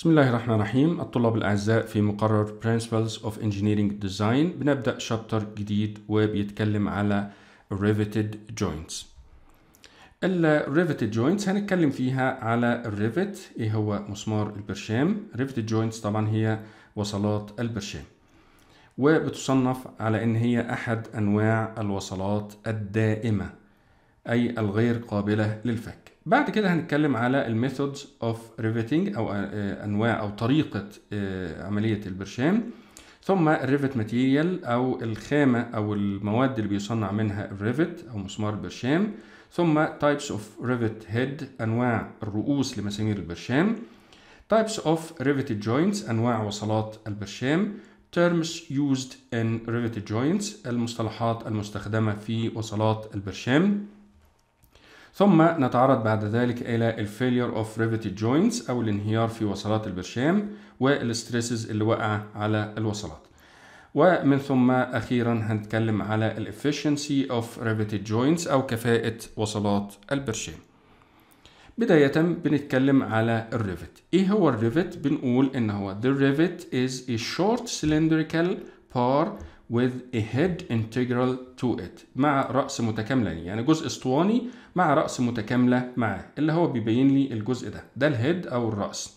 بسم الله الرحمن الرحيم الطلاب الأعزاء في مقرر Principles of Engineering Design بنبدأ شابتر جديد وبيتكلم على Riveted Joints ال Riveted Joints هنتكلم فيها على الريفت إيه هو مسمار البرشام Riveted Joints طبعا هي وصلات البرشام وبتصنف على إن هي أحد أنواع الوصلات الدائمة أي الغير قابلة للفك بعد كده هنتكلم على الميثودز اوف ريفيتنج أو آه، أنواع أو طريقة آه، عملية البرشام ثم الريفت ماتيريال أو الخامة أو المواد اللي بيصنع منها الريفت أو مسمار البرشام ثم تايبس اوف ريفت هيد أنواع الرؤوس لمسامير البرشام تايبس اوف riveted جوينتس أنواع وصلات البرشام terms used in riveted joints المصطلحات المستخدمة في وصلات البرشام ثم نتعرض بعد ذلك إلى الفيلير اوف ريفيتد جوينتس أو الانهيار في وصلات البرشام والستريسز اللي وقع على الوصلات ومن ثم أخيرا هنتكلم على الافشنسي اوف ريفيتد جوينتس أو كفاءة وصلات البرشام بداية بنتكلم على الريفت ايه هو الريفت بنقول ان هو the rivet is a short cylindrical bar with a head integral to it مع رأس متكاملة يعني،, يعني جزء اسطواني مع رأس متكاملة معاه اللي هو بيبين لي الجزء ده ده الهيد أو الرأس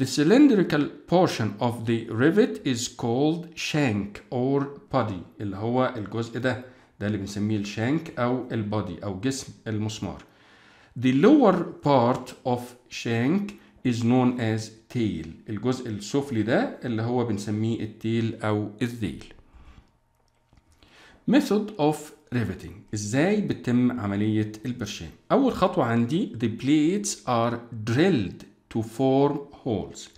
The cylindrical portion of the rivet is called shank or body اللي هو الجزء ده ده اللي بنسميه الشانك أو البادي أو جسم المسمار The lower part of shank is known as tail الجزء السفلي ده اللي هو بنسميه التيل أو الذيل ميثود اوف riveting ازاي بتتم عمليه البرشام اول خطوه عندي the plates are drilled to form holes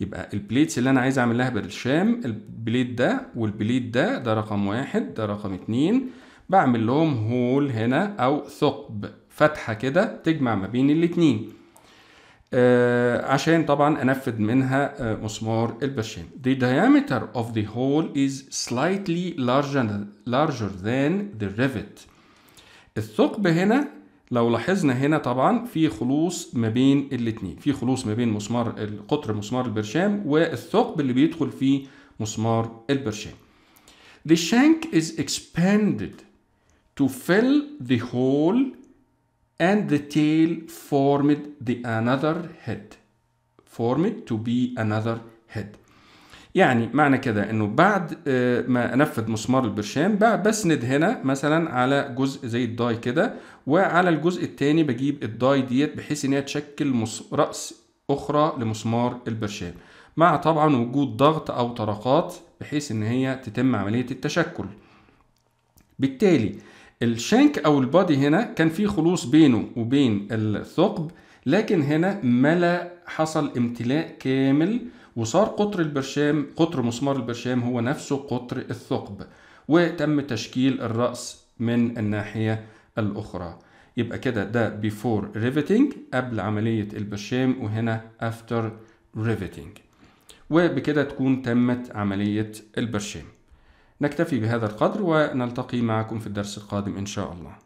يبقى البليتس اللي انا عايز اعمل لها برشام البليت ده والبليت ده ده رقم واحد ده رقم اتنين بعمل لهم هول هنا او ثقب فتحه كده تجمع ما بين الاتنين آه، عشان طبعا انفذ منها آه، مسمار البشين. the diameter of the hole is slightly larger, larger than the rivet الثقب هنا لو لاحظنا هنا طبعا في خلوص ما بين الاتنين في خلوص ما بين مسمار قطر مسمار البرشام والثقب اللي بيدخل فيه مسمار البرشام the shank is expanded to fill the hole and the tail formed the another head formed to be another head يعني معنى كده انه بعد آه، ما انفذ مسمار البرشام بسند هنا مثلا على جزء زي الداي كده وعلى الجزء التاني بجيب الداي ديت بحيث ان هي تشكل راس اخرى لمسمار البرشام مع طبعا وجود ضغط او طرقات بحيث ان هي تتم عمليه التشكل بالتالي الشنك او البادي هنا كان في خلوص بينه وبين الثقب لكن هنا ملا حصل امتلاء كامل وصار قطر البرشام قطر مسمار البرشام هو نفسه قطر الثقب وتم تشكيل الرأس من الناحية الأخرى يبقى كده ده before ريفيتنج قبل عملية البرشام وهنا after ريفيتنج وبكده تكون تمت عملية البرشام نكتفي بهذا القدر ونلتقي معكم في الدرس القادم إن شاء الله